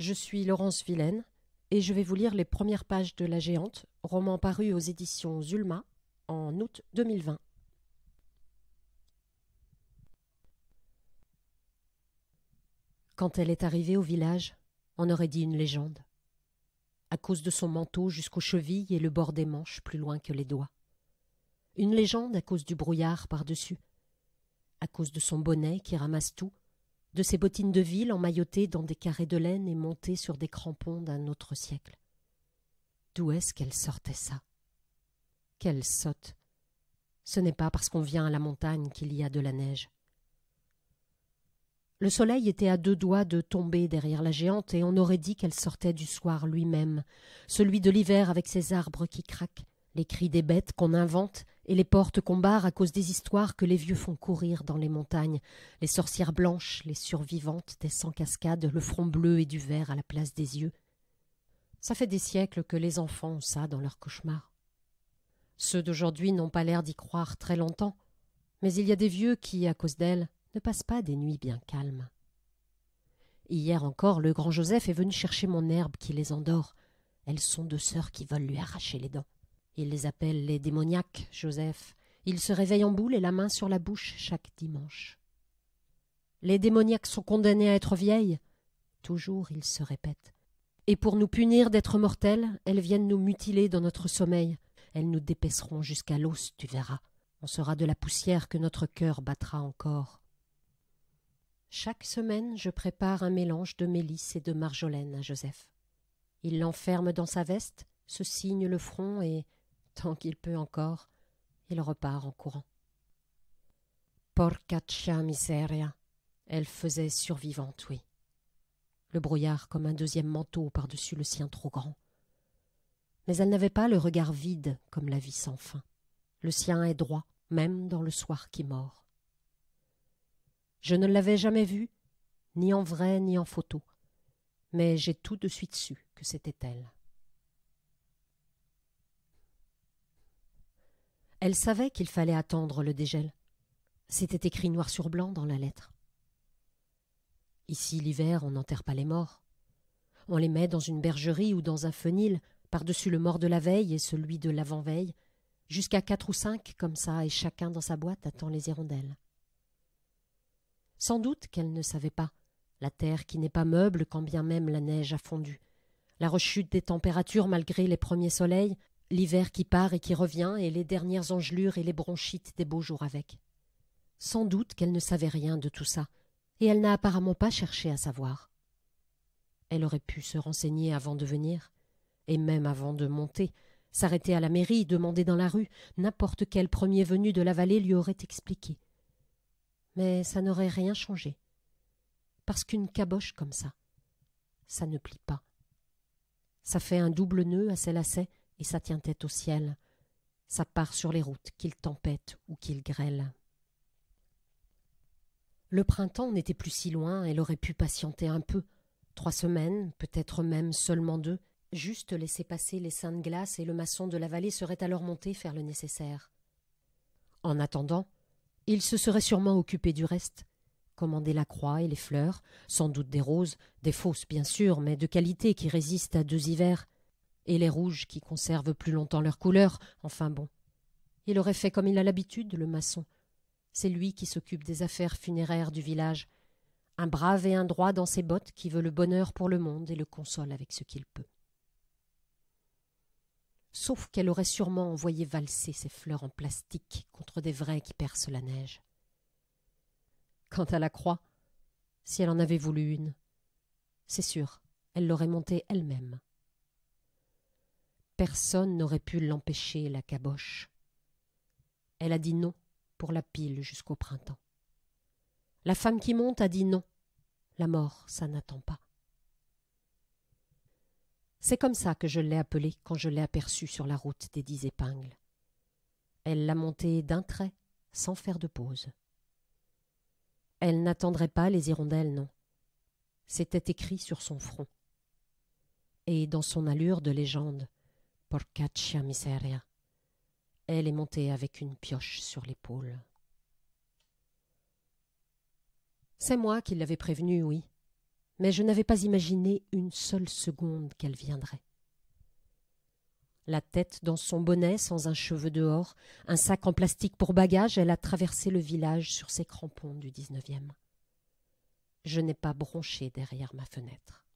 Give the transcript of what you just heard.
Je suis Laurence Villaine et je vais vous lire les premières pages de La Géante, roman paru aux éditions Zulma en août 2020. Quand elle est arrivée au village, on aurait dit une légende, à cause de son manteau jusqu'aux chevilles et le bord des manches plus loin que les doigts. Une légende à cause du brouillard par-dessus, à cause de son bonnet qui ramasse tout, de ses bottines de ville emmaillotées dans des carrés de laine et montées sur des crampons d'un autre siècle. D'où est-ce qu'elle sortait ça Qu'elle saute Ce n'est pas parce qu'on vient à la montagne qu'il y a de la neige. Le soleil était à deux doigts de tomber derrière la géante, et on aurait dit qu'elle sortait du soir lui-même, celui de l'hiver avec ses arbres qui craquent, les cris des bêtes qu'on invente et les portes qu'on à cause des histoires que les vieux font courir dans les montagnes, les sorcières blanches, les survivantes des cent cascades, le front bleu et du vert à la place des yeux. Ça fait des siècles que les enfants ont ça dans leurs cauchemars. Ceux d'aujourd'hui n'ont pas l'air d'y croire très longtemps, mais il y a des vieux qui, à cause d'elles, ne passent pas des nuits bien calmes. Hier encore, le grand Joseph est venu chercher mon herbe qui les endort. Elles sont deux sœurs qui veulent lui arracher les dents. Il les appelle les démoniaques, Joseph. Il se réveille en boule et la main sur la bouche chaque dimanche. Les démoniaques sont condamnés à être vieilles. Toujours ils se répètent. Et pour nous punir d'être mortels, elles viennent nous mutiler dans notre sommeil. Elles nous dépaisseront jusqu'à l'os, tu verras. On sera de la poussière que notre cœur battra encore. Chaque semaine, je prépare un mélange de mélisse et de marjolaine à Joseph. Il l'enferme dans sa veste, se signe le front et, tant qu'il peut encore, il repart en courant. Porcaccia miseria. Elle faisait survivante, oui. Le brouillard comme un deuxième manteau par-dessus le sien trop grand. Mais elle n'avait pas le regard vide comme la vie sans fin. Le sien est droit, même dans le soir qui mord. Je ne l'avais jamais vue, ni en vrai ni en photo, mais j'ai tout de suite su que c'était elle. Elle savait qu'il fallait attendre le dégel. C'était écrit noir sur blanc dans la lettre. Ici, l'hiver, on n'enterre pas les morts. On les met dans une bergerie ou dans un fenil, par-dessus le mort de la veille et celui de l'avant-veille, jusqu'à quatre ou cinq comme ça, et chacun dans sa boîte attend les hirondelles. Sans doute qu'elle ne savait pas, la terre qui n'est pas meuble quand bien même la neige a fondu, la rechute des températures malgré les premiers soleils, l'hiver qui part et qui revient, et les dernières engelures et les bronchites des beaux jours avec. Sans doute qu'elle ne savait rien de tout ça, et elle n'a apparemment pas cherché à savoir. Elle aurait pu se renseigner avant de venir, et même avant de monter, s'arrêter à la mairie, demander dans la rue, n'importe quel premier venu de la vallée lui aurait expliqué. Mais ça n'aurait rien changé. Parce qu'une caboche comme ça, ça ne plie pas. Ça fait un double nœud à ses lacets, et ça tient tête au ciel. Ça part sur les routes, qu'il tempête ou qu'il grêle. Le printemps n'était plus si loin, elle aurait pu patienter un peu. Trois semaines, peut-être même seulement deux, juste laisser passer les seins de glace et le maçon de la vallée serait alors monté faire le nécessaire. En attendant, il se serait sûrement occupé du reste commander la croix et les fleurs, sans doute des roses, des fausses bien sûr, mais de qualité qui résistent à deux hivers, et les rouges qui conservent plus longtemps leur couleur, enfin bon. Il aurait fait comme il a l'habitude, le maçon. C'est lui qui s'occupe des affaires funéraires du village. Un brave et un droit dans ses bottes qui veut le bonheur pour le monde et le console avec ce qu'il peut. Sauf qu'elle aurait sûrement envoyé valser ses fleurs en plastique contre des vrais qui percent la neige. Quant à la croix, si elle en avait voulu une, c'est sûr, elle l'aurait montée elle-même. Personne n'aurait pu l'empêcher, la caboche. Elle a dit non pour la pile jusqu'au printemps. La femme qui monte a dit non. La mort, ça n'attend pas. C'est comme ça que je l'ai appelée quand je l'ai aperçue sur la route des dix épingles. Elle l'a montée d'un trait, sans faire de pause. Elle n'attendrait pas les hirondelles, non. C'était écrit sur son front. Et dans son allure de légende, Porcaccia miseria. Elle est montée avec une pioche sur l'épaule. C'est moi qui l'avais prévenue, oui, mais je n'avais pas imaginé une seule seconde qu'elle viendrait. La tête dans son bonnet, sans un cheveu dehors, un sac en plastique pour bagages, elle a traversé le village sur ses crampons du XIXe. Je n'ai pas bronché derrière ma fenêtre.